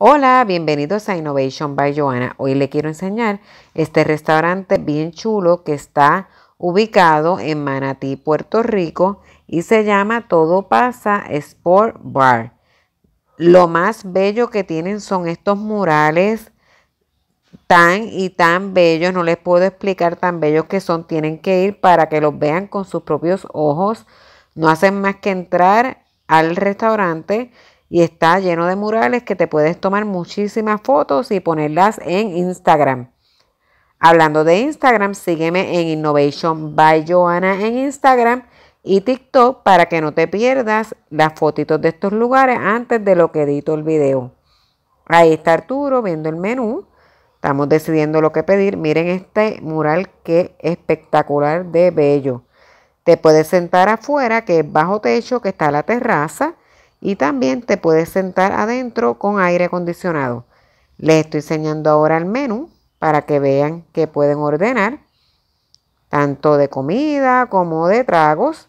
Hola, bienvenidos a Innovation by Joana. Hoy le quiero enseñar este restaurante bien chulo que está ubicado en Manatí, Puerto Rico y se llama Todo Pasa Sport Bar. Lo más bello que tienen son estos murales tan y tan bellos, no les puedo explicar tan bellos que son, tienen que ir para que los vean con sus propios ojos. No hacen más que entrar al restaurante y está lleno de murales que te puedes tomar muchísimas fotos y ponerlas en Instagram. Hablando de Instagram, sígueme en Innovation by Joana en Instagram y TikTok para que no te pierdas las fotitos de estos lugares antes de lo que edito el video. Ahí está Arturo viendo el menú. Estamos decidiendo lo que pedir. Miren este mural que espectacular de bello. Te puedes sentar afuera, que es bajo techo, que está la terraza y también te puedes sentar adentro con aire acondicionado. Les estoy enseñando ahora el menú para que vean que pueden ordenar tanto de comida como de tragos.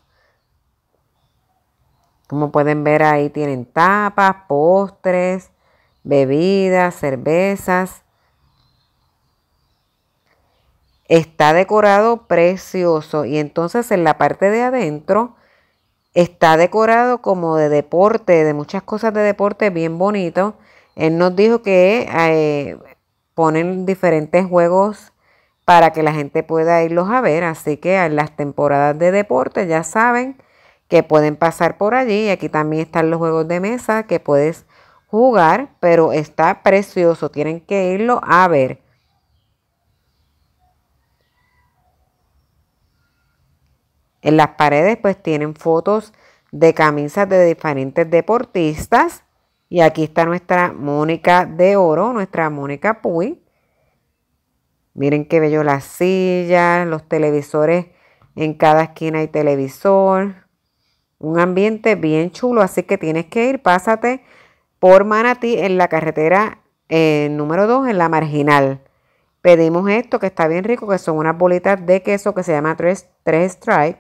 Como pueden ver ahí tienen tapas, postres, bebidas, cervezas. Está decorado precioso y entonces en la parte de adentro Está decorado como de deporte, de muchas cosas de deporte bien bonito. Él nos dijo que eh, ponen diferentes juegos para que la gente pueda irlos a ver. Así que en las temporadas de deporte ya saben que pueden pasar por allí. Aquí también están los juegos de mesa que puedes jugar, pero está precioso. Tienen que irlo a ver. En las paredes pues tienen fotos de camisas de diferentes deportistas. Y aquí está nuestra Mónica de Oro, nuestra Mónica Puy. Miren qué bello las sillas, los televisores. En cada esquina hay televisor. Un ambiente bien chulo, así que tienes que ir. Pásate por Manatí en la carretera eh, número 2, en la marginal. Pedimos esto que está bien rico, que son unas bolitas de queso que se llama Tres, tres Strike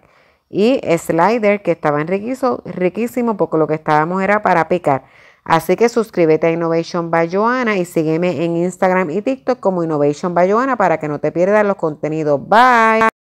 y slider que estaba en riquísimo porque lo que estábamos era para picar. Así que suscríbete a Innovation by Joana y sígueme en Instagram y TikTok como Innovation by Joana para que no te pierdas los contenidos. Bye.